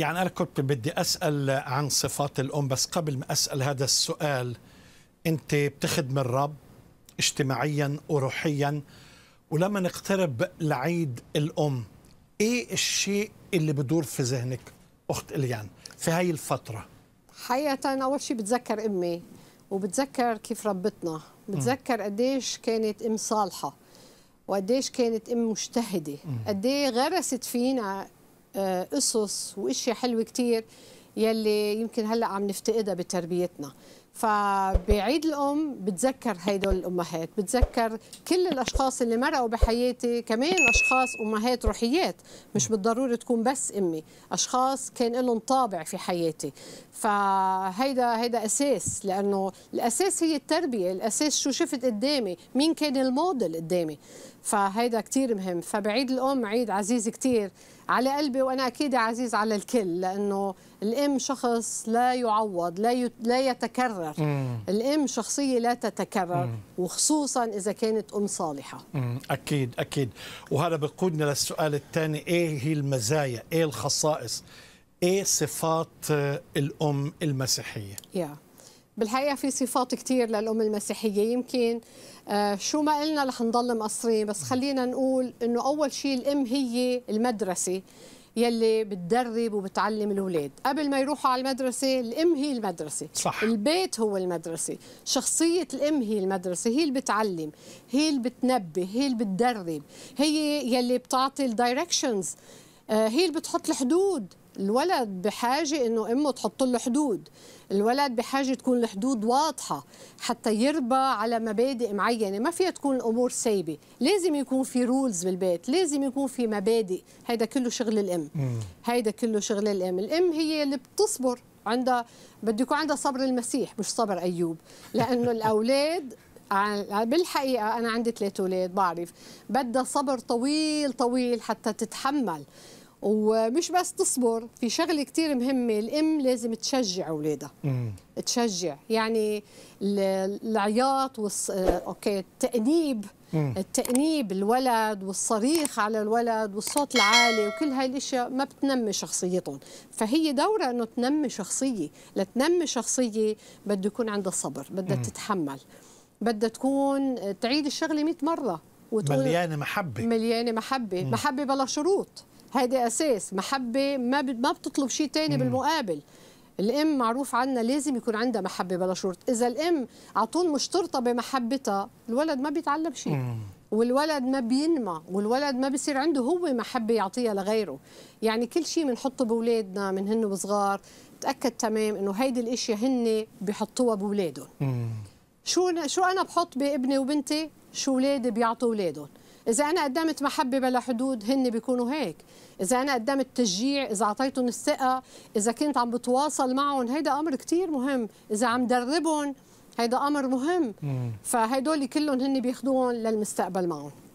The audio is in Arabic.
يعني أنا كنت بدي أسأل عن صفات الأم بس قبل ما أسأل هذا السؤال أنت بتخدم الرب اجتماعيا وروحيا ولما نقترب لعيد الأم إيه الشيء اللي بدور في ذهنك أخت إليان في هاي الفترة حقيقة أنا أول شيء بتذكر أمي وبتذكر كيف ربتنا بتذكر قديش كانت أم صالحة وقديش كانت أم مجتهدة قديه غرست فينا آه، قصص واشياء حلوه كتير يلي يمكن هلا عم نفتقدها بتربيتنا فبعيد الام بتذكر هدول الامهات بتذكر كل الاشخاص اللي مرقوا بحياتي كمان اشخاص امهات روحيات مش بالضروره تكون بس امي اشخاص كان لهم طابع في حياتي فهيدا هيدا اساس لانه الاساس هي التربيه الاساس شو شفت قدامي مين كان الموديل قدامي فهيدا كثير مهم فبعيد الام عيد عزيز كثير على قلبي وانا اكيد عزيز على الكل لانه الام الام شخص لا يعوض لا لا يتكرر مم. الام شخصيه لا تتكرر مم. وخصوصا اذا كانت ام صالحه مم. اكيد اكيد وهذا بقودنا للسؤال الثاني ايه هي المزايا ايه الخصائص ايه صفات آه، الام المسيحيه yeah. بالحقيقه في صفات كثير للام المسيحيه يمكن آه، شو ما قلنا رح نضل مقصرين بس خلينا نقول انه اول شيء الام هي المدرسه يلي بتدرب وبتعلم الاولاد قبل ما يروحوا على المدرسه الام هي المدرسه صح. البيت هو المدرسه شخصيه الام هي المدرسه هي اللي بتعلم هي اللي بتنبه هي اللي بتدرب هي يلي بتعطي الدايركشنز آه، هي اللي بتحط الحدود الولد بحاجه انه امه تحط له حدود الولد بحاجه تكون الحدود واضحه حتى يربى على مبادئ معينه ما فيها تكون الامور سايبه لازم يكون في رولز بالبيت لازم يكون في مبادئ هيدا كله شغل الام هيدا كله شغل الام الام هي اللي بتصبر عندها بده يكون عندها صبر المسيح مش صبر ايوب لانه الاولاد بالحقيقه انا عندي ثلاث اولاد بعرف بدها صبر طويل طويل حتى تتحمل ومش بس تصبر في شغله كثير مهمه الام لازم تشجع اولادها تشجع يعني العياط والص... آه، اوكي التانيب مم. التانيب الولد والصريخ على الولد والصوت العالي وكل هاي الاشياء ما بتنمي شخصيتهم فهي دورها انه تنمي شخصيه لتنمي شخصيه بده يكون عندها صبر بدها تتحمل بدها تكون آه، تعيد الشغله 100 مره وتقول مليانه محبه مليانه محبه مم. محبه بلا شروط هيدي اساس محبه ما ما بتطلب شيء ثاني بالمقابل الام معروف عنا لازم يكون عندها محبه بلا شرط اذا الام على طول مشترطه بمحبتها الولد ما بيتعلم شيء والولد ما بينمى والولد ما بيصير عنده هو محبه يعطيها لغيره يعني كل شيء بنحطه باولادنا من هن وصغار تاكد تمام انه هيدي الاشياء هن بحطوها باولادهم شو شو انا بحط بابني وبنتي شو اولادي بيعطوا اولادهم إذا أنا قدمت محبة بلا حدود هن بيكونوا هيك إذا أنا قدمت تشجيع إذا أعطيتهم الثقة إذا كنت عم بتواصل معهم هيدا أمر كتير مهم إذا عم دربهم هيدا أمر مهم فهدول كلهم هن بياخدوهم للمستقبل معهم